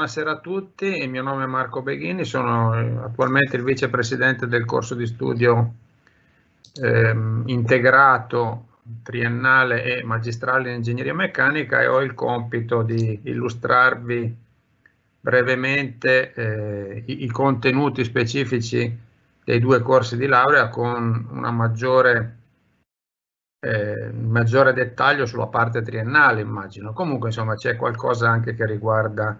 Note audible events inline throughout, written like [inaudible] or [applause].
buonasera a tutti, il mio nome è Marco Beghini, sono eh, attualmente il vicepresidente del corso di studio eh, integrato triennale e magistrale in ingegneria meccanica e ho il compito di illustrarvi brevemente eh, i, i, contenuti specifici dei due corsi di laurea con un maggiore eh, maggiore dettaglio sulla parte triennale immagino comunque insomma c'è qualcosa anche che riguarda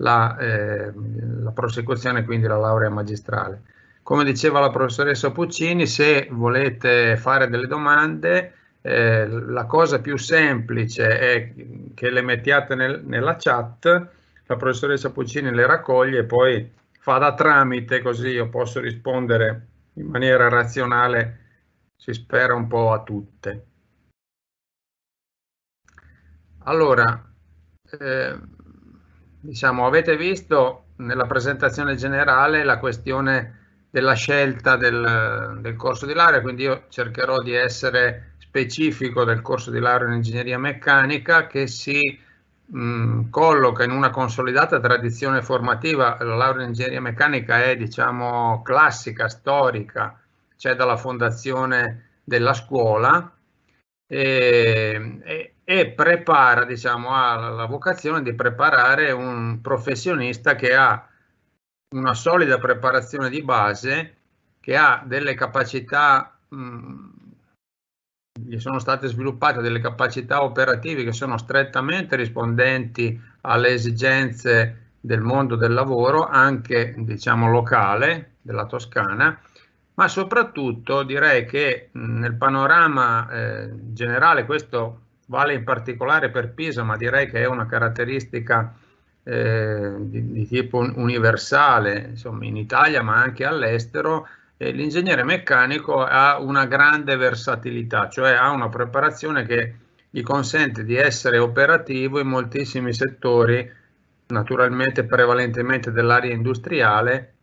la, eh, la prosecuzione, quindi la laurea magistrale. Come diceva la professoressa Puccini, se volete fare delle domande, eh, la cosa più semplice è che le mettiate nel, nella chat, la professoressa Puccini le raccoglie e poi fa da tramite, così io posso rispondere in maniera razionale, si spera un po' a tutte. Allora, eh, diciamo, avete visto nella presentazione generale la questione della scelta del, del corso di laurea, quindi io cercherò di essere specifico del corso di laurea in ingegneria meccanica che si mh, mm, colloca in una consolidata tradizione formativa, la laurea in ingegneria meccanica è diciamo classica, storica, c'è dalla fondazione della scuola e, e e prepara, diciamo, ha la vocazione di preparare un professionista che ha una solida preparazione di base, che ha delle capacità, gli sono state sviluppate delle capacità operative che sono strettamente rispondenti alle esigenze del mondo del lavoro, anche diciamo locale, della Toscana, ma soprattutto direi che nel panorama eh, generale questo vale in particolare per Pisa, ma direi che è una caratteristica eh, di, di, tipo universale, insomma in Italia ma anche all'estero, eh, l'ingegnere meccanico ha una grande versatilità, cioè ha una preparazione che gli consente di essere operativo in moltissimi settori, naturalmente prevalentemente dell'area industriale,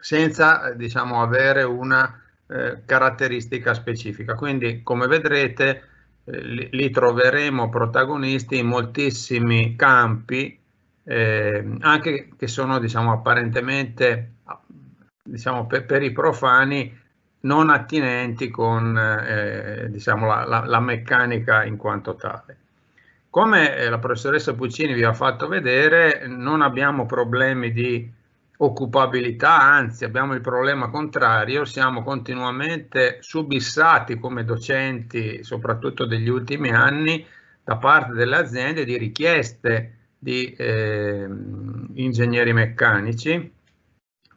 senza diciamo, avere una eh, caratteristica specifica. Quindi, come vedrete, li troveremo protagonisti in moltissimi campi, eh, anche che sono diciamo, apparentemente diciamo, per, per, i profani non attinenti con eh, diciamo, la, la, la, meccanica in quanto tale. Come eh, la professoressa Puccini vi ha fatto vedere, non abbiamo problemi di occupabilità, anzi abbiamo il problema contrario, siamo continuamente subissati come docenti, soprattutto degli ultimi anni, da parte delle aziende di richieste di eh, ingegneri meccanici,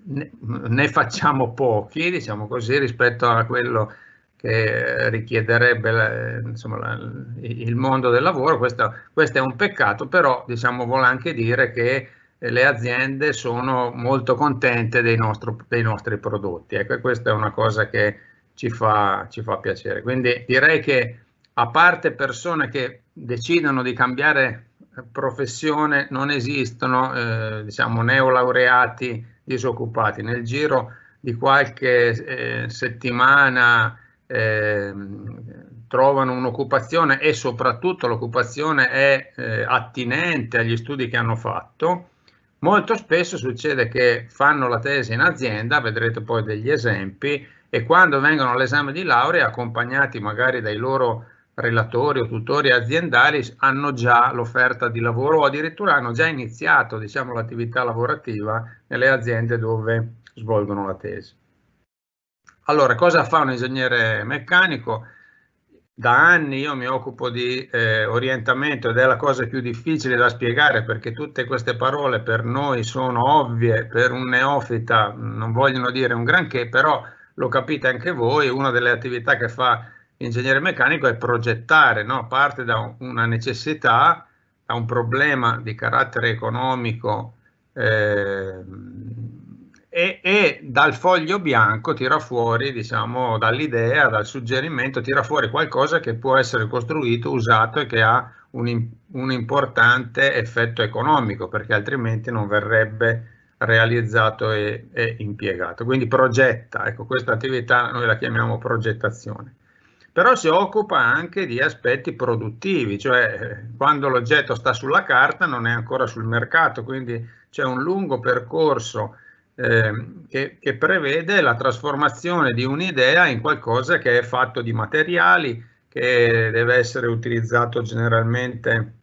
ne, ne facciamo pochi, diciamo così, rispetto a quello che richiederebbe la, insomma, la, il mondo del lavoro, questo, questo è un peccato, però diciamo, vuole anche dire che le aziende sono molto contente dei, nostro, dei nostri prodotti. Ecco, questa è una cosa che ci fa, ci fa piacere. Quindi direi che a parte persone che decidono di cambiare professione, non esistono eh, diciamo, neolaureati disoccupati. Nel giro di qualche eh, settimana eh, trovano un'occupazione e soprattutto l'occupazione è eh, attinente agli studi che hanno fatto Molto spesso succede che fanno la tesi in azienda, vedrete poi degli esempi, e quando vengono all'esame di laurea, accompagnati magari dai loro relatori o tutori aziendali, hanno già l'offerta di lavoro o addirittura hanno già iniziato diciamo, l'attività lavorativa nelle aziende dove svolgono la tesi. Allora, cosa fa un ingegnere meccanico? da anni io mi occupo di eh, orientamento ed è la cosa più difficile da spiegare perché tutte queste parole per noi sono ovvie, per un neofita non vogliono dire un granché, però lo capite anche voi, una delle attività che fa l'ingegnere meccanico è progettare, no? parte da una necessità, da un problema di carattere economico eh, e, e, dal foglio bianco tira fuori, diciamo, dall'idea, dal suggerimento, tira fuori qualcosa che può essere costruito, usato e che ha un, un importante effetto economico, perché altrimenti non verrebbe realizzato e, e, impiegato. Quindi progetta, ecco, questa attività noi la chiamiamo progettazione. Però si occupa anche di aspetti produttivi, cioè eh, quando l'oggetto sta sulla carta non è ancora sul mercato, quindi c'è un lungo percorso Ehm, che, che, prevede la trasformazione di un'idea in qualcosa che è fatto di materiali, che deve essere utilizzato generalmente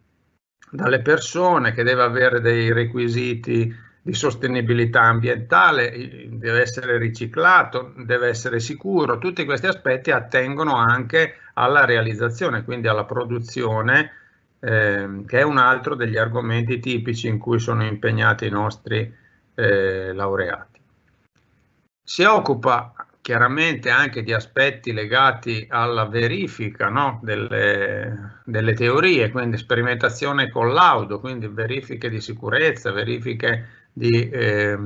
dalle persone, che deve avere dei requisiti di sostenibilità ambientale, deve essere riciclato, deve essere sicuro. Tutti questi aspetti attengono anche alla realizzazione, quindi alla produzione, eh, che è un altro degli argomenti tipici in cui sono impegnati i nostri eh, laureati. Si occupa chiaramente anche di aspetti legati alla verifica no? delle, delle, teorie, quindi sperimentazione e collaudo, quindi verifiche di sicurezza, verifiche di eh,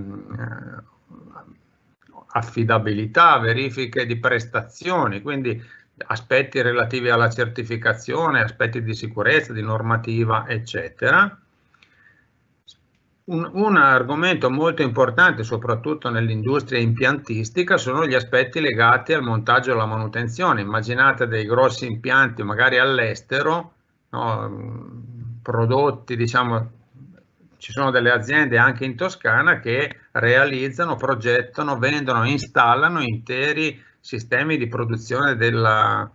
affidabilità, verifiche di prestazioni, quindi aspetti relativi alla certificazione, aspetti di sicurezza, di normativa, eccetera. Un, un, argomento molto importante, soprattutto nell'industria impiantistica, sono gli aspetti legati al montaggio e alla manutenzione. Immaginate dei grossi impianti, magari all'estero, no? prodotti, diciamo, ci sono delle aziende anche in Toscana che realizzano, progettano, vendono, installano interi sistemi di produzione della,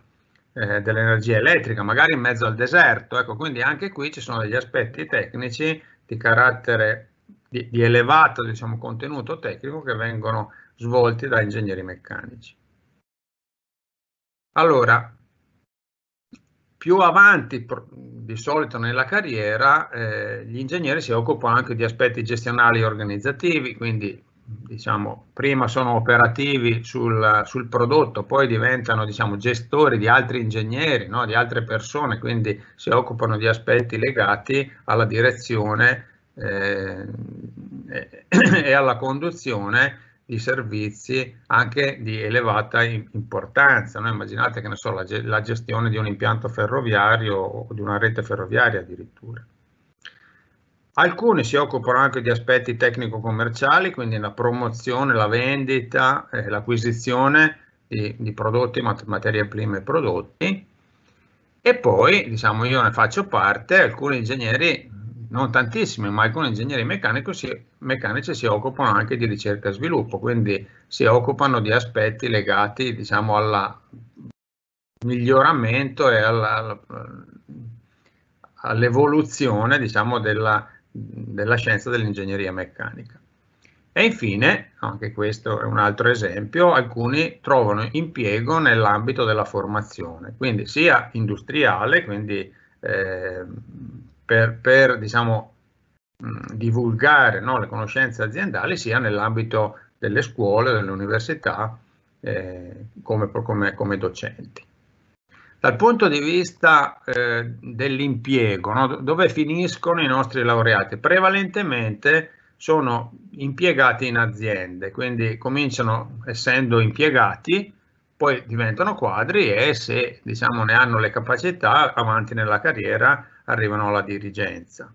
eh, dell'energia elettrica, magari in mezzo al deserto. Ecco, quindi anche qui ci sono degli aspetti tecnici di carattere di, di elevato diciamo, contenuto tecnico che vengono svolti da ingegneri meccanici. Allora, più avanti di solito nella carriera eh, gli ingegneri si occupano anche di aspetti gestionali e organizzativi, quindi diciamo, prima sono operativi sul, sul prodotto, poi diventano diciamo, gestori di altri ingegneri, no? di altre persone, quindi si occupano di aspetti legati alla direzione eh, e [clears throat] alla conduzione di servizi anche di elevata importanza. No? Immaginate che ne so, la, la gestione di un impianto ferroviario o di una rete ferroviaria addirittura. Alcune si occupano anche di aspetti tecnico-commerciali, quindi la promozione, la vendita, eh, l'acquisizione di, di, prodotti, mat- materie prime e prodotti. E poi, diciamo, io ne faccio parte, alcuni ingegneri, non tantissimi, ma alcuni ingegneri si, meccanici si occupano anche di ricerca e sviluppo, quindi si occupano di aspetti legati, diciamo, al miglioramento e alla all'evoluzione diciamo, della, della scienza dell'ingegneria meccanica. E infine, anche questo è un altro esempio, alcuni trovano impiego nell'ambito della formazione, quindi sia industriale, quindi eh, per, per diciamo, divulgare no, le conoscenze aziendali, sia nell'ambito delle scuole, delle università, eh, come, come, come docenti. Dal punto di vista eh, dell'impiego, no? dove finiscono i nostri laureati? Prevalentemente sono impiegati in aziende, quindi cominciano essendo impiegati, poi diventano quadri e se diciamo, ne hanno le capacità avanti nella carriera arrivano alla dirigenza.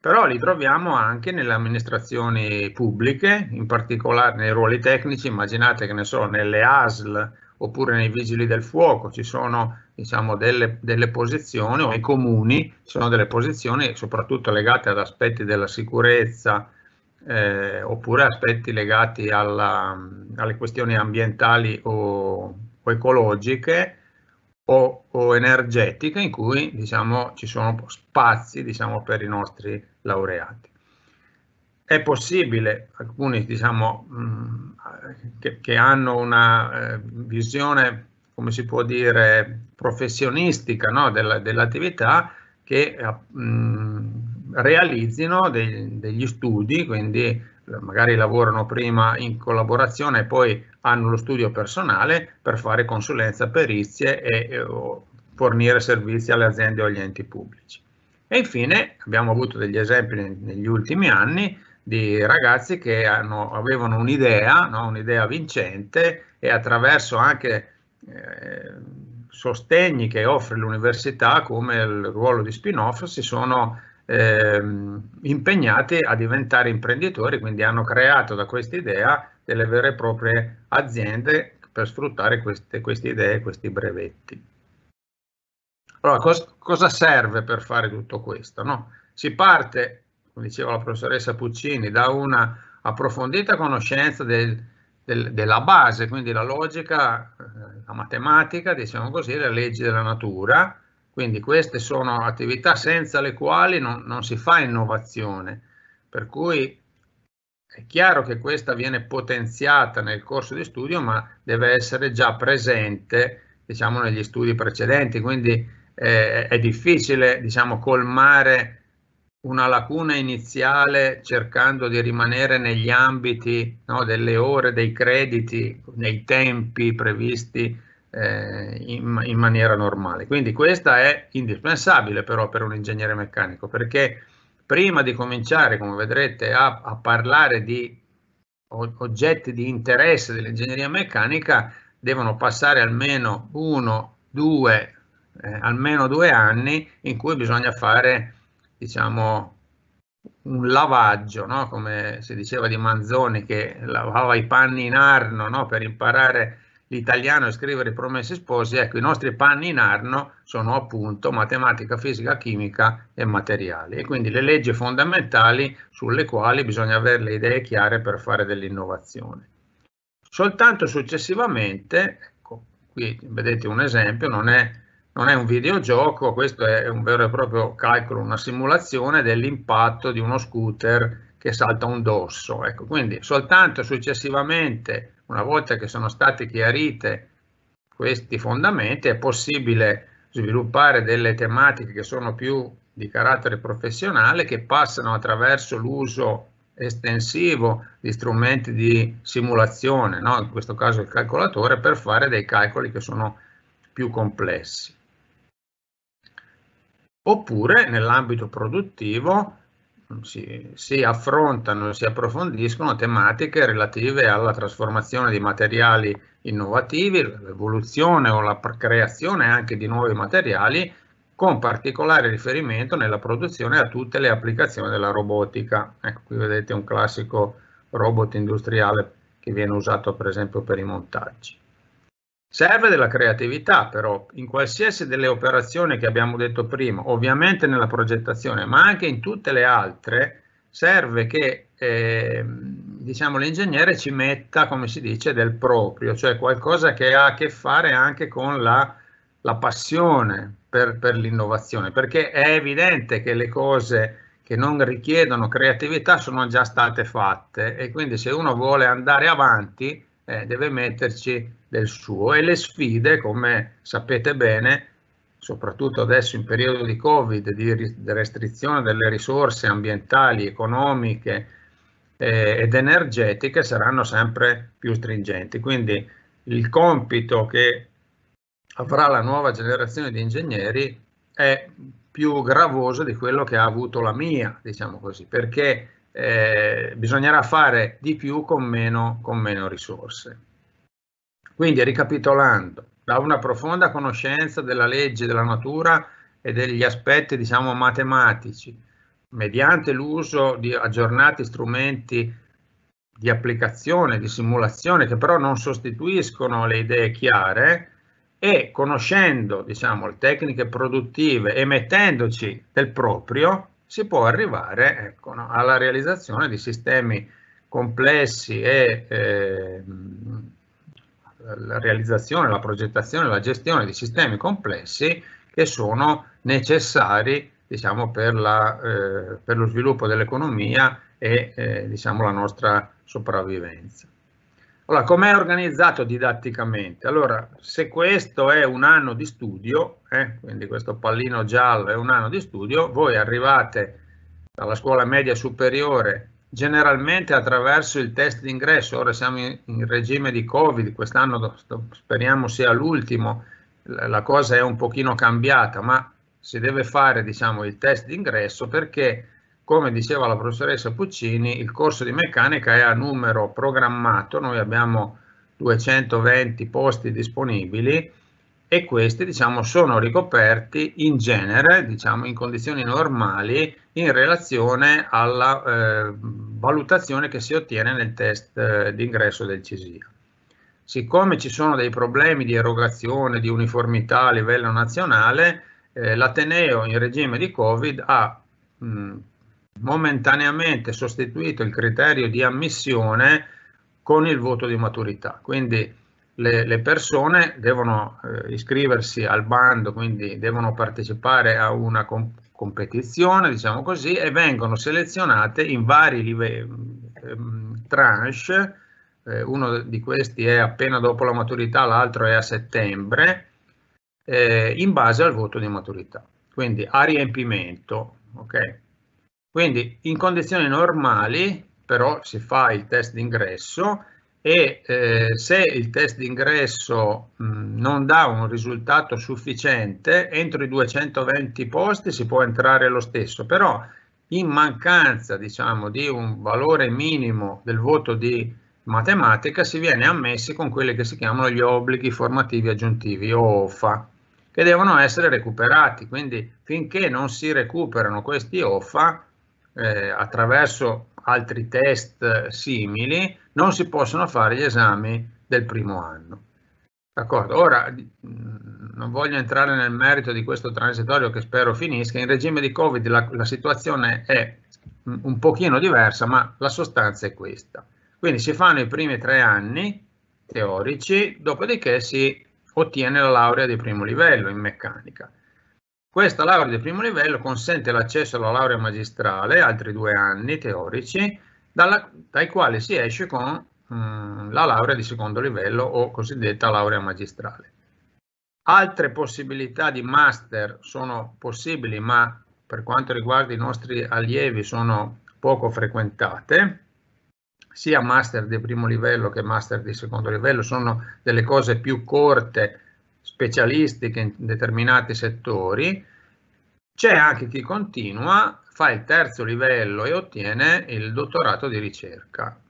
Però li troviamo anche nelle amministrazioni pubbliche, in particolare nei ruoli tecnici, immaginate che ne so, nelle ASL oppure nei vigili del fuoco, ci sono diciamo, delle, delle, posizioni o i comuni sono delle posizioni soprattutto legate ad aspetti della sicurezza eh, oppure aspetti legati alla, alle questioni ambientali o, o ecologiche o, o, energetiche in cui diciamo, ci sono spazi diciamo, per i nostri laureati. È possibile, alcuni diciamo, mm, che, che, hanno una eh, visione come si può dire, professionistica no? Della, dell'attività che eh, mh, realizzino dei, degli studi, quindi eh, magari lavorano prima in collaborazione e poi hanno lo studio personale per fare consulenza, perizie e, e eh, fornire servizi alle aziende o agli enti pubblici. E infine abbiamo avuto degli esempi negli ultimi anni di ragazzi che hanno, avevano un'idea, no? un'idea vincente e attraverso anche eh, sostegni che offre l'università come il ruolo di spin-off si sono ehm, impegnati a diventare imprenditori, quindi hanno creato da questa idea delle vere e proprie aziende per sfruttare queste, queste idee, questi brevetti. Allora, cos cosa serve per fare tutto questo? No? Si parte, come diceva la professoressa Puccini, da una approfondita conoscenza del, del, della base, quindi la logica, eh, la matematica, diciamo così, le leggi della natura. Quindi queste sono attività senza le quali non, non si fa innovazione, per cui è chiaro che questa viene potenziata nel corso di studio, ma deve essere già presente, diciamo, negli studi precedenti, quindi eh, è difficile, diciamo, colmare una lacuna iniziale cercando di rimanere negli ambiti no, delle ore, dei crediti, nei tempi previsti eh, in, in, maniera normale. Quindi questa è indispensabile però per un ingegnere meccanico perché prima di cominciare, come vedrete, a, a parlare di oggetti di interesse dell'ingegneria meccanica devono passare almeno uno, due, eh, almeno due anni in cui bisogna fare diciamo, un lavaggio, no? come si diceva di Manzoni che lavava i panni in arno no? per imparare l'italiano e scrivere i promessi sposi, ecco i nostri panni in arno sono appunto matematica, fisica, chimica e materiali e quindi le leggi fondamentali sulle quali bisogna avere le idee chiare per fare dell'innovazione. Soltanto successivamente, ecco qui vedete un esempio, non è non è un videogioco, questo è un vero e proprio calcolo, una simulazione dell'impatto di uno scooter che salta un dosso. Ecco, quindi soltanto successivamente, una volta che sono state chiarite questi fondamenti, è possibile sviluppare delle tematiche che sono più di carattere professionale, che passano attraverso l'uso estensivo di strumenti di simulazione, no? in questo caso il calcolatore, per fare dei calcoli che sono più complessi oppure nell'ambito produttivo si, si, affrontano e si approfondiscono tematiche relative alla trasformazione di materiali innovativi, l'evoluzione o la creazione anche di nuovi materiali con particolare riferimento nella produzione a tutte le applicazioni della robotica. Ecco, qui vedete un classico robot industriale che viene usato per esempio per i montaggi. Serve della creatività però in qualsiasi delle operazioni che abbiamo detto prima, ovviamente nella progettazione, ma anche in tutte le altre, serve che eh, diciamo, l'ingegnere ci metta, come si dice, del proprio, cioè qualcosa che ha a che fare anche con la, la passione per, per l'innovazione, perché è evidente che le cose che non richiedono creatività sono già state fatte e quindi se uno vuole andare avanti eh, deve metterci del suo e le sfide, come sapete bene, soprattutto adesso in periodo di Covid, di restrizione delle risorse ambientali, economiche eh, ed energetiche saranno sempre più stringenti. Quindi il compito che avrà la nuova generazione di ingegneri è più gravoso di quello che ha avuto la mia, diciamo così, perché eh, bisognerà fare di più con meno, con meno risorse. Quindi, ricapitolando, da una profonda conoscenza della legge della natura e degli aspetti, diciamo, matematici, mediante l'uso di aggiornati strumenti di applicazione, di simulazione, che però non sostituiscono le idee chiare, e conoscendo diciamo, le tecniche produttive e mettendoci del proprio, si può arrivare ecco, no, alla realizzazione di sistemi complessi e eh, la realizzazione, la progettazione, la gestione di sistemi complessi che sono necessari diciamo, per, la, eh, per, lo sviluppo dell'economia e eh, diciamo, la nostra sopravvivenza. Allora, com'è organizzato didatticamente? Allora, se questo è un anno di studio, eh, quindi questo pallino giallo è un anno di studio, voi arrivate dalla scuola media superiore generalmente attraverso il test d'ingresso, ora siamo in regime di Covid, quest'anno speriamo sia l'ultimo, la cosa è un pochino cambiata, ma si deve fare diciamo, il test d'ingresso perché, come diceva la professoressa Puccini, il corso di meccanica è a numero programmato, noi abbiamo 220 posti disponibili, e questi diciamo, sono ricoperti in genere, diciamo, in condizioni normali, in relazione alla eh, valutazione che si ottiene nel test eh, d'ingresso del CISIA. Siccome ci sono dei problemi di erogazione, di uniformità a livello nazionale, eh, l'Ateneo in regime di Covid ha mh, mm, momentaneamente sostituito il criterio di ammissione con il voto di maturità. Quindi le, le persone devono eh, iscriversi al bando, quindi devono partecipare a una comp competizione, diciamo così, e vengono selezionate in vari livelli, ehm, tranche, eh, uno di questi è appena dopo la maturità, l'altro è a settembre, eh, in base al voto di maturità, quindi a riempimento. Okay? Quindi in condizioni normali però si fa il test d'ingresso e eh, se il test d'ingresso non dà un risultato sufficiente, entro i 220 posti si può entrare lo stesso, però in mancanza diciamo, di un valore minimo del voto di matematica si viene ammessi con quelli che si chiamano gli obblighi formativi aggiuntivi o OFA, che devono essere recuperati, quindi finché non si recuperano questi OFA eh, attraverso altri test eh, simili, non si possono fare gli esami del primo anno. D'accordo, ora mm, non voglio entrare nel merito di questo transitorio che spero finisca, in regime di Covid la, la situazione è mm, un pochino diversa, ma la sostanza è questa. Quindi si fanno i primi tre anni teorici, dopodiché si ottiene la laurea di primo livello in meccanica. Questa laurea di primo livello consente l'accesso alla laurea magistrale, altri due anni teorici, dalla, dai quali si esce con mh, mm, la laurea di secondo livello o cosiddetta laurea magistrale. Altre possibilità di master sono possibili, ma per quanto riguarda i nostri allievi sono poco frequentate, sia master di primo livello che master di secondo livello sono delle cose più corte specialistiche in determinati settori, c'è anche chi continua, fa il terzo livello e ottiene il dottorato di ricerca.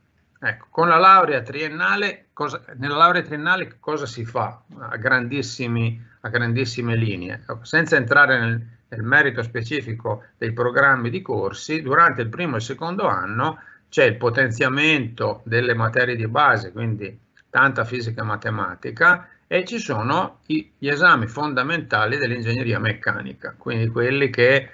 Ecco, con la laurea triennale, cosa, nella laurea triennale cosa si fa a, grandissime, a grandissime linee? Ecco, senza entrare nel, nel merito specifico dei programmi di corsi, durante il primo e il secondo anno c'è il potenziamento delle materie di base, quindi tanta fisica e matematica, e ci sono gli esami fondamentali dell'ingegneria meccanica, quindi quelli che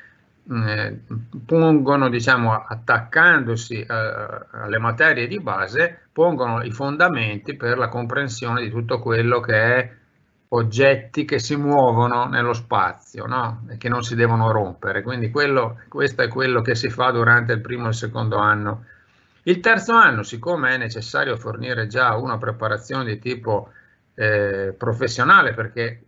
mm, eh, pongono, diciamo, attaccandosi eh, alle materie di base, pongono i fondamenti per la comprensione di tutto quello che è oggetti che si muovono nello spazio no? e che non si devono rompere. Quindi quello, questo è quello che si fa durante il primo e il secondo anno. Il terzo anno, siccome è necessario fornire già una preparazione di tipo eh, professionale perché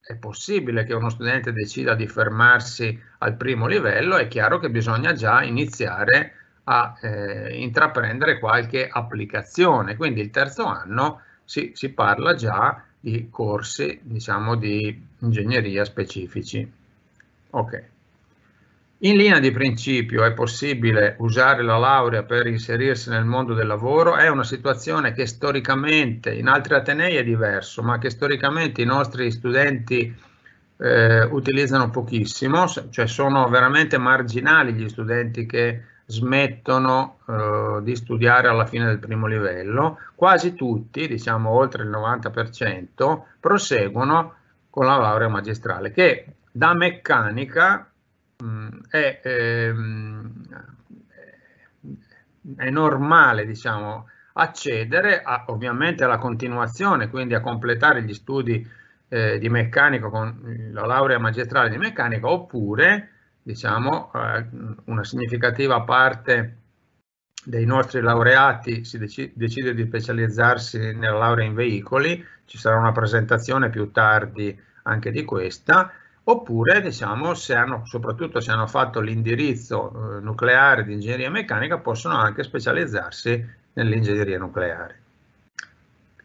è possibile che uno studente decida di fermarsi al primo livello, è chiaro che bisogna già iniziare a eh, intraprendere qualche applicazione. Quindi il terzo anno si, si parla già di corsi, diciamo, di ingegneria specifici. Ok. In linea di principio è possibile usare la laurea per inserirsi nel mondo del lavoro, è una situazione che storicamente in altri Atenei è diverso, ma che storicamente i nostri studenti eh, utilizzano pochissimo, cioè sono veramente marginali gli studenti che smettono eh, di studiare alla fine del primo livello, quasi tutti, diciamo oltre il 90%, proseguono con la laurea magistrale che da meccanica Mm, è, ehm, è, normale, diciamo, accedere a, ovviamente alla continuazione, quindi a completare gli studi eh, di meccanico con la laurea magistrale di meccanica, oppure, diciamo, eh, una significativa parte dei nostri laureati si decide di specializzarsi nella laurea in veicoli, ci sarà una presentazione più tardi anche di questa, oppure diciamo, se hanno, soprattutto se hanno fatto l'indirizzo eh, nucleare di ingegneria meccanica possono anche specializzarsi nell'ingegneria nucleare.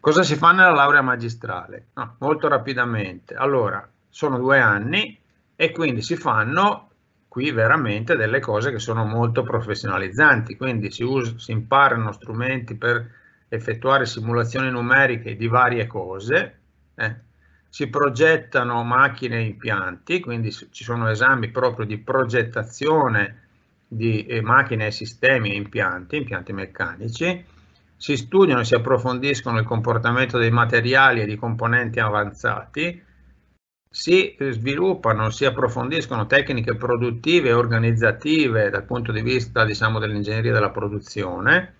Cosa si fa nella laurea magistrale? No, molto rapidamente. Allora, sono due anni e quindi si fanno qui veramente delle cose che sono molto professionalizzanti, quindi si, us- si imparano strumenti per effettuare simulazioni numeriche di varie cose, eh, si progettano macchine e impianti, quindi ci sono esami proprio di progettazione di eh, macchine e sistemi e impianti, impianti meccanici, si studiano e si approfondiscono il comportamento dei materiali e di componenti avanzati, si eh, sviluppano, si approfondiscono tecniche produttive e organizzative dal punto di vista diciamo, dell'ingegneria della produzione,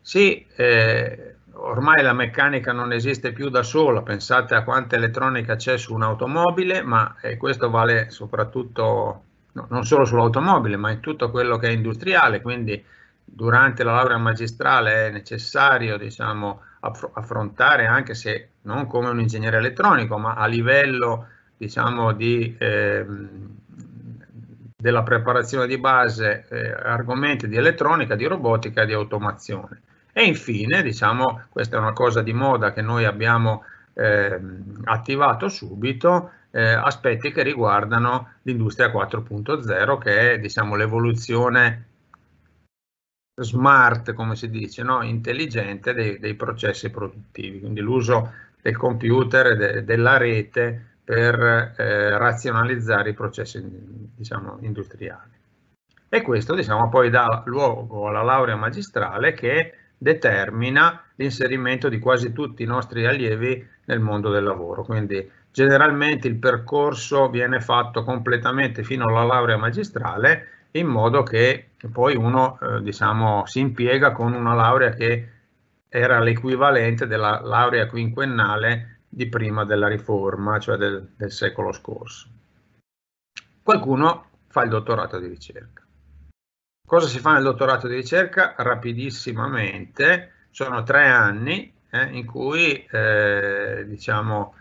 si eh, ormai la meccanica non esiste più da sola, pensate a quanta elettronica c'è su un'automobile, ma eh, questo vale soprattutto no, non solo sull'automobile, ma in tutto quello che è industriale, quindi durante la laurea magistrale è necessario diciamo, affrontare anche se non come un ingegnere elettronico, ma a livello diciamo, di, eh, della preparazione di base eh, argomenti di elettronica, di robotica e di automazione. E infine, diciamo, questa è una cosa di moda che noi abbiamo eh, attivato subito, eh, aspetti che riguardano l'industria 4.0 che è diciamo, l'evoluzione smart, come si dice, no? intelligente dei, dei, processi produttivi, quindi l'uso del computer e de, della rete per eh, razionalizzare i processi diciamo, industriali. E questo diciamo, poi dà luogo alla laurea magistrale che determina l'inserimento di quasi tutti i nostri allievi nel mondo del lavoro. Quindi generalmente il percorso viene fatto completamente fino alla laurea magistrale in modo che poi uno eh, diciamo, si impiega con una laurea che era l'equivalente della laurea quinquennale di prima della riforma, cioè del, del secolo scorso. Qualcuno fa il dottorato di ricerca. Cosa si fa nel dottorato di ricerca? Rapidissimamente, sono tre anni eh, in cui eh, diciamo,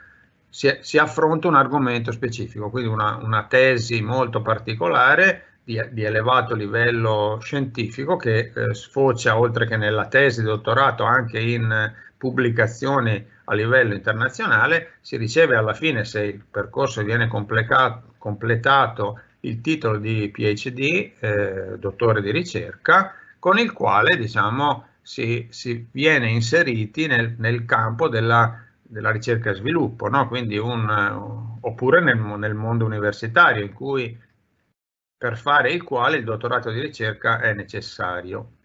si, si, affronta un argomento specifico, quindi una, una tesi molto particolare di, di, elevato livello scientifico che eh, sfocia oltre che nella tesi di dottorato anche in pubblicazioni a livello internazionale, si riceve alla fine se il percorso viene completato il titolo di PhD, eh, dottore di ricerca, con il quale diciamo, si, si viene inseriti nel, nel campo della, della, ricerca e sviluppo, no? un, oppure nel, nel, mondo universitario in cui, per fare il quale il dottorato di ricerca è necessario.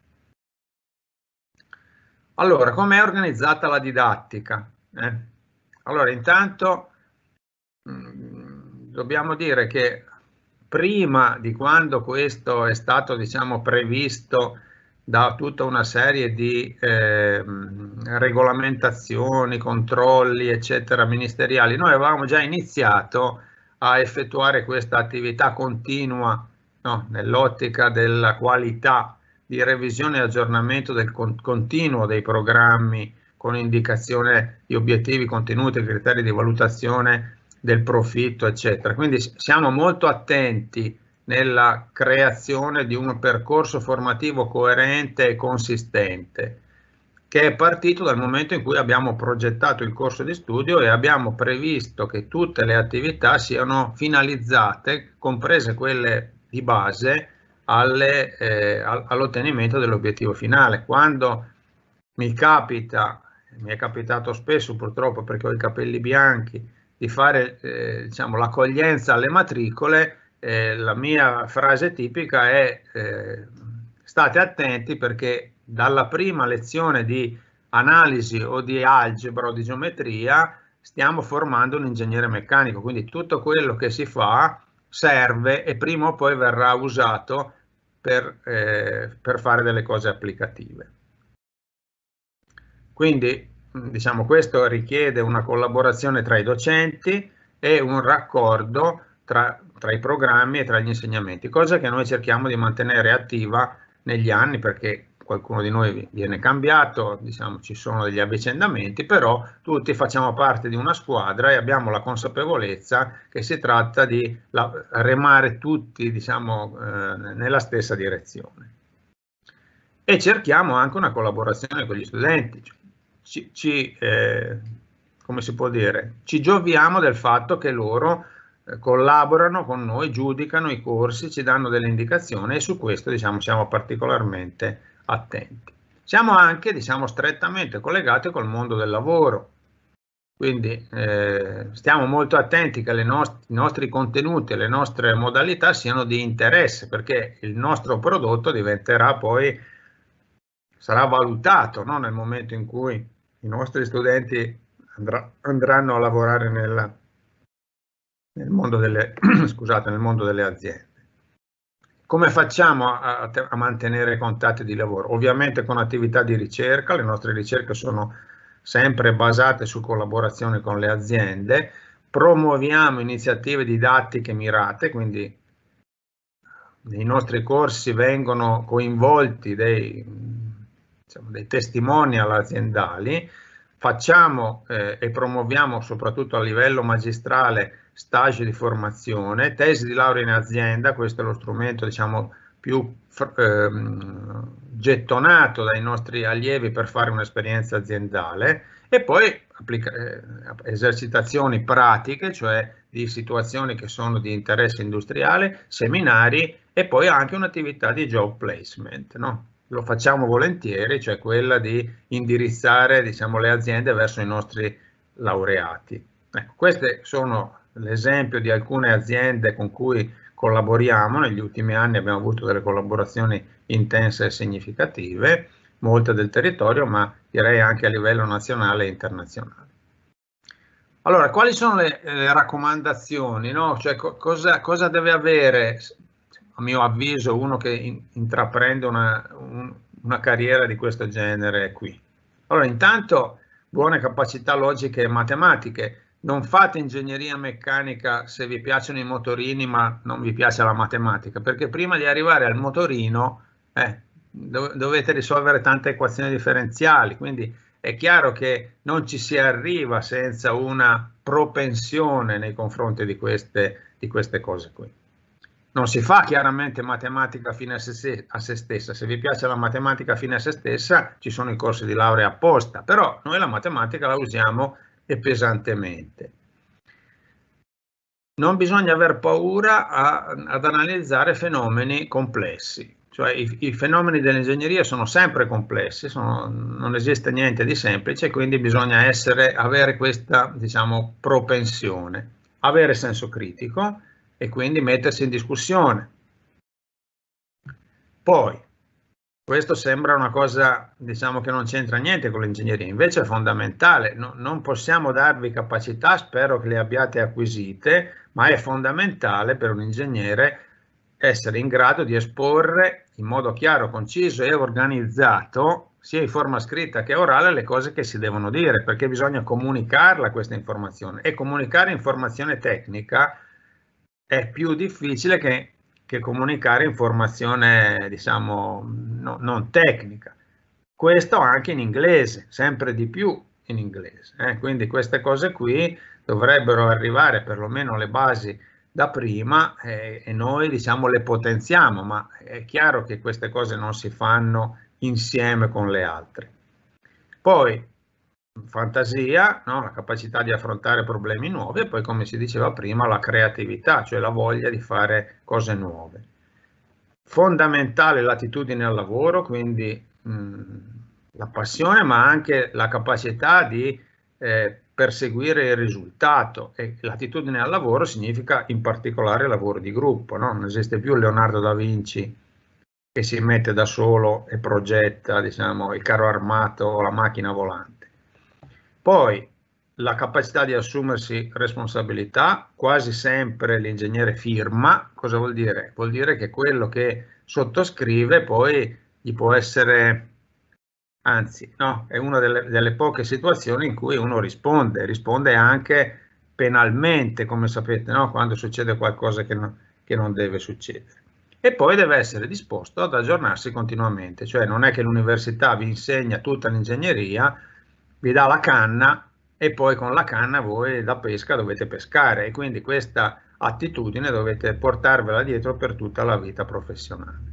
Allora, com'è organizzata la didattica? Eh? Allora, intanto mh, mm, dobbiamo dire che prima di quando questo è stato diciamo, previsto da tutta una serie di eh, regolamentazioni, controlli, eccetera, ministeriali, noi avevamo già iniziato a effettuare questa attività continua no, nell'ottica della qualità di revisione e aggiornamento del con continuo dei programmi con indicazione di obiettivi, contenuti, criteri di valutazione del profitto, eccetera. Quindi siamo molto attenti nella creazione di un percorso formativo coerente e consistente che è partito dal momento in cui abbiamo progettato il corso di studio e abbiamo previsto che tutte le attività siano finalizzate, comprese quelle di base, alle, eh, all'ottenimento dell'obiettivo finale. Quando mi capita, mi è capitato spesso purtroppo perché ho i capelli bianchi, di fare eh, diciamo, l'accoglienza alle matricole, eh, la mia frase tipica è eh, state attenti perché dalla prima lezione di analisi o di algebra o di geometria stiamo formando un ingegnere meccanico, quindi tutto quello che si fa serve e prima o poi verrà usato per, eh, per fare delle cose applicative. Quindi diciamo, questo richiede una collaborazione tra i docenti e un raccordo tra, tra i programmi e tra gli insegnamenti, cosa che noi cerchiamo di mantenere attiva negli anni perché qualcuno di noi viene cambiato, diciamo, ci sono degli avvicendamenti, però tutti facciamo parte di una squadra e abbiamo la consapevolezza che si tratta di remare tutti diciamo, eh, nella stessa direzione. E cerchiamo anche una collaborazione con gli studenti, cioè ci, ci eh, come si può dire, ci gioviamo del fatto che loro eh, collaborano con noi, giudicano i corsi, ci danno delle indicazioni e su questo diciamo, siamo particolarmente attenti. Siamo anche diciamo, strettamente collegati col mondo del lavoro, quindi eh, stiamo molto attenti che nost i nostri contenuti e le nostre modalità siano di interesse perché il nostro prodotto diventerà poi, sarà valutato no? nel momento in cui i nostri studenti andrà, andranno a lavorare nel, nel, mondo delle, [clears throat] scusate, nel mondo delle aziende. Come facciamo a, a, mantenere contatti di lavoro? Ovviamente con attività di ricerca, le nostre ricerche sono sempre basate su collaborazione con le aziende, promuoviamo iniziative didattiche mirate, quindi nei nostri corsi vengono coinvolti dei, diciamo, dei testimonial aziendali, facciamo eh, e promuoviamo soprattutto a livello magistrale stage di formazione, tesi di laurea in azienda, questo è lo strumento diciamo, più ehm, gettonato dai nostri allievi per fare un'esperienza aziendale e poi eh, esercitazioni pratiche, cioè di situazioni che sono di interesse industriale, seminari e poi anche un'attività di job placement. No? lo facciamo volentieri, cioè quella di indirizzare diciamo, le aziende verso i nostri laureati. Ecco, queste sono l'esempio di alcune aziende con cui collaboriamo, negli ultimi anni abbiamo avuto delle collaborazioni intense e significative, molte del territorio, ma direi anche a livello nazionale e internazionale. Allora, quali sono le, eh, le raccomandazioni? No? Cioè, co cosa, cosa, deve avere a mio avviso uno che in, intraprende una, un, una carriera di questo genere qui. Allora intanto buone capacità logiche e matematiche, non fate ingegneria meccanica se vi piacciono i motorini ma non vi piace la matematica, perché prima di arrivare al motorino eh, dov dovete risolvere tante equazioni differenziali, quindi è chiaro che non ci si arriva senza una propensione nei confronti di queste, di queste cose qui non si fa chiaramente matematica fine a se, a se, stessa, se vi piace la matematica fine a se stessa ci sono i corsi di laurea apposta, però noi la matematica la usiamo e pesantemente. Non bisogna aver paura a, ad analizzare fenomeni complessi, cioè i, i fenomeni dell'ingegneria sono sempre complessi, sono, non esiste niente di semplice, quindi bisogna essere, avere questa diciamo, propensione, avere senso critico, e quindi mettersi in discussione. Poi, questo sembra una cosa diciamo, che non c'entra niente con l'ingegneria, invece è fondamentale, no, non possiamo darvi capacità, spero che le abbiate acquisite, ma è fondamentale per un ingegnere essere in grado di esporre in modo chiaro, conciso e organizzato, sia in forma scritta che orale, le cose che si devono dire, perché bisogna comunicarla questa informazione e comunicare informazione tecnica è più difficile che, che comunicare informazione, diciamo, no, non tecnica. Questo anche in inglese, sempre di più in inglese. Eh? Quindi queste cose qui dovrebbero arrivare perlomeno alle basi da prima eh, e noi diciamo le potenziamo, ma è chiaro che queste cose non si fanno insieme con le altre. Poi fantasia, no? la capacità di affrontare problemi nuovi e poi, come si diceva prima, la creatività, cioè la voglia di fare cose nuove. Fondamentale l'attitudine al lavoro, quindi mh, mm, la passione, ma anche la capacità di eh, perseguire il risultato e l'attitudine al lavoro significa in particolare lavoro di gruppo, no? non esiste più Leonardo da Vinci che si mette da solo e progetta diciamo, il carro armato o la macchina volante poi la capacità di assumersi responsabilità, quasi sempre l'ingegnere firma, cosa vuol dire? Vuol dire che quello che sottoscrive poi gli può essere, anzi no, è una delle, delle poche situazioni in cui uno risponde, risponde anche penalmente, come sapete, no? quando succede qualcosa che, no, che non deve succedere. E poi deve essere disposto ad aggiornarsi continuamente, cioè non è che l'università vi insegna tutta l'ingegneria, vi dà la canna e poi con la canna voi la pesca dovete pescare e quindi questa attitudine dovete portarvela dietro per tutta la vita professionale.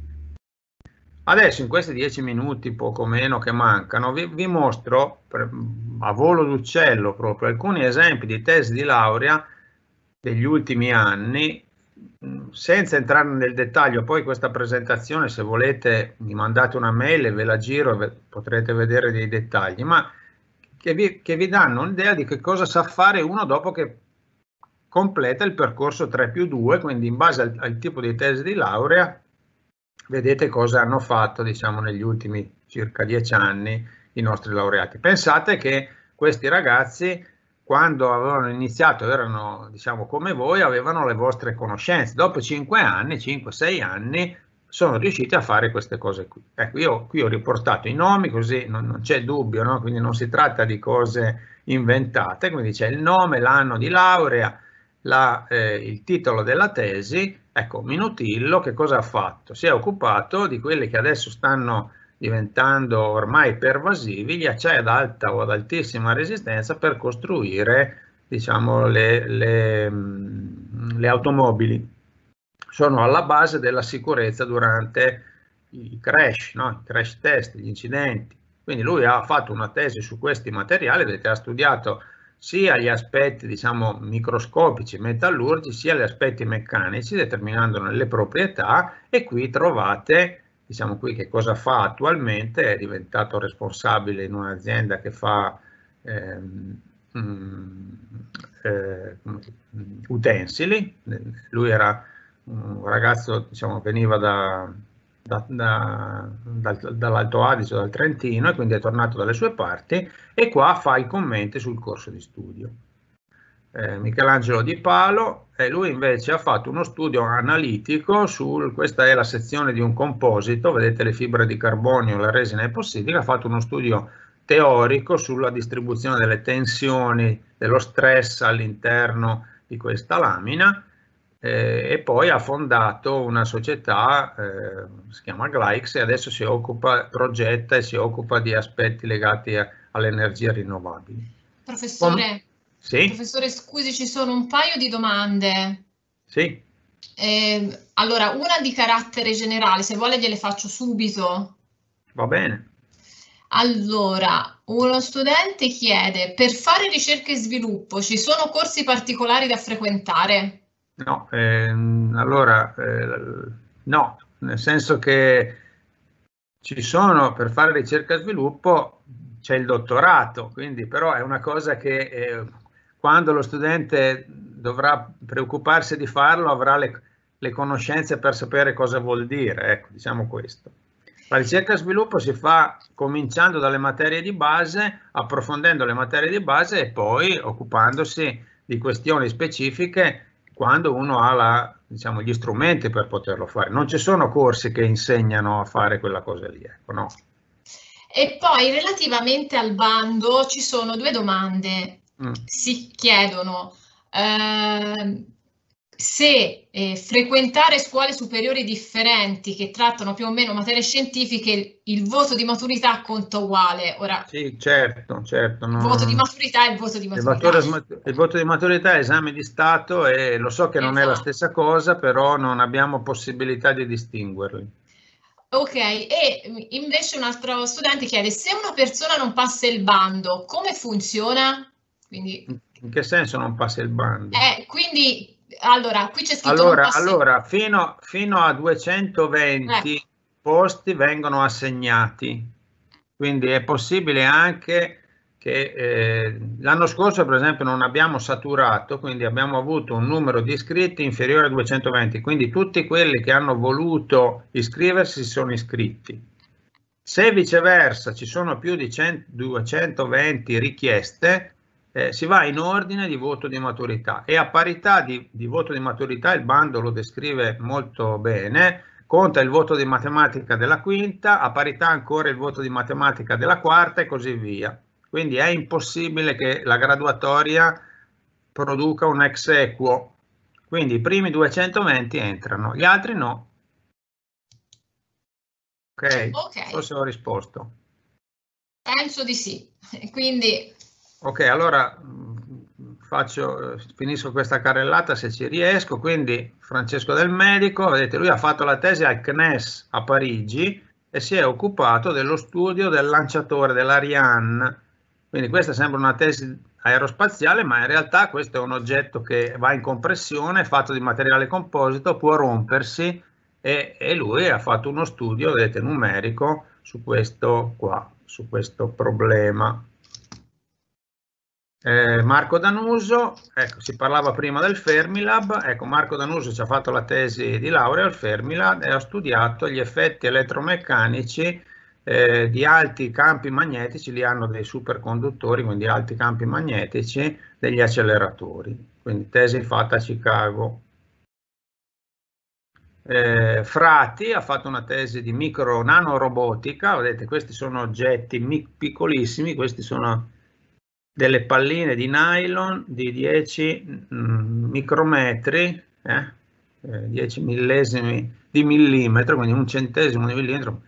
Adesso in questi dieci minuti poco meno che mancano vi, vi mostro a volo d'uccello proprio alcuni esempi di tesi di laurea degli ultimi anni senza entrare nel dettaglio, poi questa presentazione se volete mi mandate una mail e ve la giro e potrete vedere dei dettagli, ma che vi, che vi danno un'idea di che cosa sa fare uno dopo che completa il percorso 3 più 2, quindi in base al, al tipo di tesi di laurea vedete cosa hanno fatto diciamo, negli ultimi circa 10 anni i nostri laureati. Pensate che questi ragazzi quando avevano iniziato erano diciamo come voi, avevano le vostre conoscenze, dopo 5 anni, 5-6 anni sono riusciti a fare queste cose qui. Ecco, io qui ho riportato i nomi così non, non c'è dubbio, no? quindi non si tratta di cose inventate, quindi c'è il nome, l'anno di laurea, la, eh, il titolo della tesi, ecco Minutillo che cosa ha fatto? Si è occupato di quelli che adesso stanno diventando ormai pervasivi, gli acciai ad alta o ad altissima resistenza per costruire diciamo, le, le, mm, le automobili sono alla base della sicurezza durante i crash, no? i crash test, gli incidenti. Quindi lui ha fatto una tesi su questi materiali perché ha studiato sia gli aspetti diciamo, microscopici, metallurgici, sia gli aspetti meccanici, determinandone le proprietà e qui trovate, diciamo qui che cosa fa attualmente, è diventato responsabile in un'azienda che fa ehm, mm, eh, mm, utensili, lui era un ragazzo diciamo, veniva da, da, da, dal, dall'Alto Adige, dal Trentino, e quindi è tornato dalle sue parti e qua fa i commenti sul corso di studio. Eh, Michelangelo Di Palo e lui invece ha fatto uno studio analitico su questa è la sezione di un composito, vedete le fibre di carbonio, la resina è possibile, ha fatto uno studio teorico sulla distribuzione delle tensioni, dello stress all'interno di questa lamina eh, e poi ha fondato una società, eh, si chiama Glyx, e adesso si occupa, progetta e si occupa di aspetti legati a, alle energie rinnovabili. Professore, Com- sì? professore, scusi, ci sono un paio di domande. Sì. Eh, allora, una di carattere generale, se vuole gliele faccio subito. Va bene. Allora, uno studente chiede, per fare ricerca e sviluppo ci sono corsi particolari da frequentare? No, ehm, allora, eh, no, nel senso che ci sono per fare ricerca e sviluppo c'è il dottorato, quindi però è una cosa che eh, quando lo studente dovrà preoccuparsi di farlo avrà le, le conoscenze per sapere cosa vuol dire, ecco, diciamo questo. La ricerca e sviluppo si fa cominciando dalle materie di base, approfondendo le materie di base e poi occupandosi di questioni specifiche quando uno ha la, diciamo, gli strumenti per poterlo fare. Non ci sono corsi che insegnano a fare quella cosa lì, ecco, no? E poi relativamente al bando ci sono due domande. Mm. Si chiedono eh, se eh, frequentare scuole superiori differenti che trattano più o meno materie scientifiche, il voto di maturità conta uguale. Ora, sì, certo, certo. No. voto di maturità è il voto di maturità. Il, maturo, il voto di maturità è esame di Stato e lo so che esatto. non è la esatto. stessa cosa, però non abbiamo possibilità di distinguerli. Ok, e invece un altro studente chiede se una persona non passa il bando, come funziona? Quindi... In che senso non passa il bando? Eh, quindi allora, qui c'è scritto... Allora, allora fino, fino, a 220 eh. posti vengono assegnati, quindi è possibile anche che eh, l'anno scorso per esempio non abbiamo saturato, quindi abbiamo avuto un numero di iscritti inferiore a 220, quindi tutti quelli che hanno voluto iscriversi sono iscritti. Se viceversa ci sono più di 100, 220 richieste, eh, si va in ordine di voto di maturità e a parità di, di voto di maturità, il bando lo descrive molto bene, conta il voto di matematica della quinta, a parità ancora il voto di matematica della quarta e così via. Quindi è impossibile che la graduatoria produca un ex equo. Quindi i primi 220 entrano, gli altri no. Ok, okay. forse ho risposto. Penso di sì. Quindi Ok, allora mm, faccio, eh, finisco questa carrellata se ci riesco. Quindi Francesco del Medico, vedete, lui ha fatto la tesi al CNES a Parigi e si è occupato dello studio del lanciatore dell'Ariane. Quindi questa sembra una tesi aerospaziale, ma in realtà questo è un oggetto che va in compressione, fatto di materiale composito, può rompersi e, e lui ha fatto uno studio, vedete, numerico su questo qua, su questo problema. Eh, Marco Danuso, ecco, si parlava prima del Fermilab, ecco, Marco Danuso ci ha fatto la tesi di laurea al Fermilab e ha studiato gli effetti elettromeccanici eh, di alti campi magnetici, li hanno dei superconduttori, quindi alti campi magnetici degli acceleratori. Quindi tesi fatta a Chicago. Eh, Frati ha fatto una tesi di micro nanorobotica, vedete questi sono oggetti piccolissimi, questi sono delle palline di nylon di 10 mm, micrometri, eh, 10 eh, millesimi di millimetro, quindi un centesimo di millimetro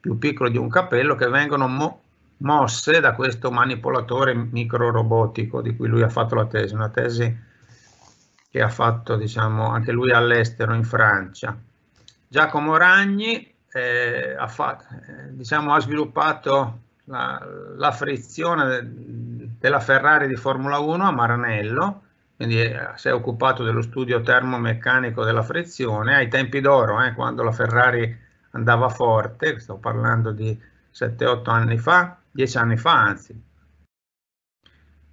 più piccolo di un capello, che vengono mo mosse da questo manipolatore microrobotico di cui lui ha fatto la tesi, una tesi che ha fatto diciamo, anche lui all'estero in Francia. Giacomo Ragni eh, ha, fatto, eh, diciamo, ha, sviluppato la, la frizione della Ferrari di Formula 1 a Maranello, quindi eh, si è occupato dello studio termomeccanico della frizione, ai tempi d'oro, eh, quando la Ferrari andava forte, sto parlando di 7-8 anni fa, 10 anni fa anzi.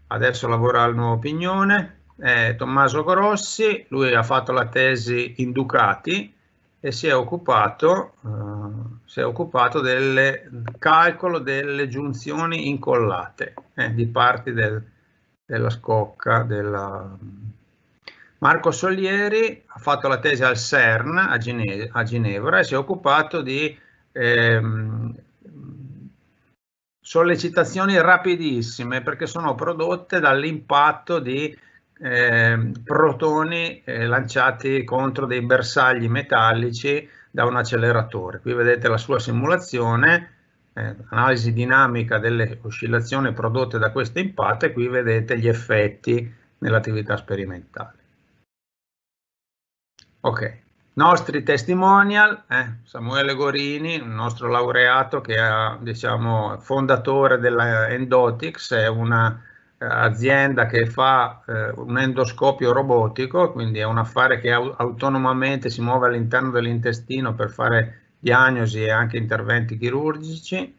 Adesso lavora al Nuovo Pignone, eh, Tommaso Grossi, lui ha fatto la tesi in Ducati, e si è occupato, uh, si è occupato del calcolo delle giunzioni incollate eh, di parti del, della scocca. Della... Marco Solieri ha fatto la tesi al CERN a, Gine a Ginevra e si è occupato di ehm, sollecitazioni rapidissime perché sono prodotte dall'impatto di eh, protoni eh, lanciati contro dei bersagli metallici da un acceleratore. Qui vedete la sua simulazione, eh, analisi dinamica delle oscillazioni prodotte da questo impatto e qui vedete gli effetti nell'attività sperimentale. Ok, nostri testimonial, eh, Samuele Gorini, il nostro laureato che è diciamo, fondatore della Endotics, è una eh, azienda che fa eh, un endoscopio robotico, quindi è un affare che autonomamente si muove all'interno dell'intestino per fare diagnosi e anche interventi chirurgici.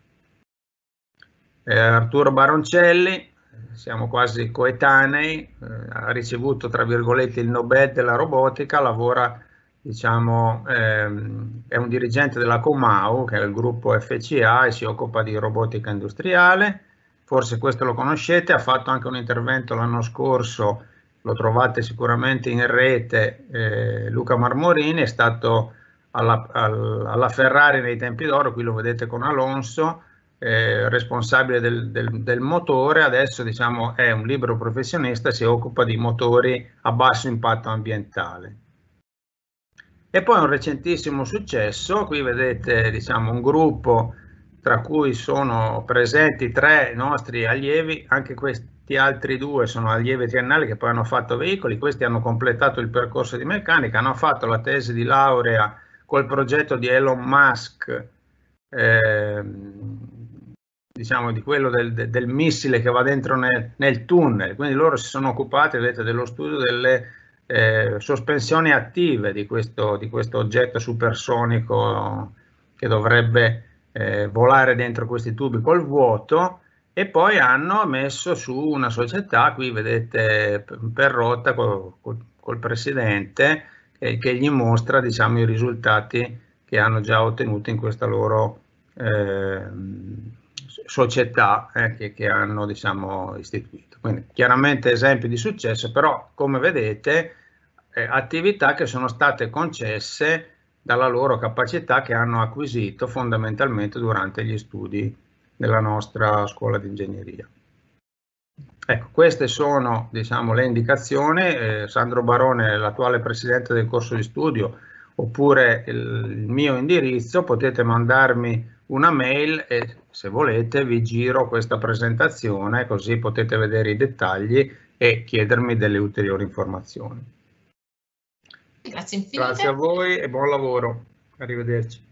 Eh, Arturo Baroncelli, siamo quasi coetanei, eh, ha ricevuto tra virgolette il Nobel della robotica, lavora diciamo, ehm, è un dirigente della Comau, che è il gruppo FCA e si occupa di robotica industriale forse questo lo conoscete, ha fatto anche un intervento l'anno scorso, lo trovate sicuramente in rete, eh, Luca Marmorini è stato alla, alla, Ferrari nei tempi d'oro, qui lo vedete con Alonso, eh, responsabile del, del, del, motore, adesso diciamo, è un libero professionista, si occupa di motori a basso impatto ambientale. E poi un recentissimo successo, qui vedete diciamo, un gruppo tra cui sono presenti tre nostri allievi, anche questi altri due sono allievi triennali che poi hanno fatto veicoli, questi hanno completato il percorso di meccanica, hanno fatto la tesi di laurea col progetto di Elon Musk, eh, diciamo di quello del, del, missile che va dentro nel, nel, tunnel, quindi loro si sono occupati vedete, dello studio delle eh, sospensioni attive di questo, di questo oggetto supersonico che dovrebbe eh, volare dentro questi tubi col vuoto e poi hanno messo su una società, qui vedete Perrotta col, col, col presidente, eh, che gli mostra diciamo, i risultati che hanno già ottenuto in questa loro eh, società eh, che, che, hanno diciamo, istituito. Quindi chiaramente esempi di successo, però come vedete eh, attività che sono state concesse dalla loro capacità che hanno acquisito fondamentalmente durante gli studi della nostra scuola di ingegneria. Ecco, queste sono diciamo, le indicazioni. Eh, Sandro Barone, l'attuale presidente del corso di studio, oppure il mio indirizzo, potete mandarmi una mail e se volete vi giro questa presentazione così potete vedere i dettagli e chiedermi delle ulteriori informazioni. Grazie infinite. Grazie a voi e buon lavoro. Arrivederci.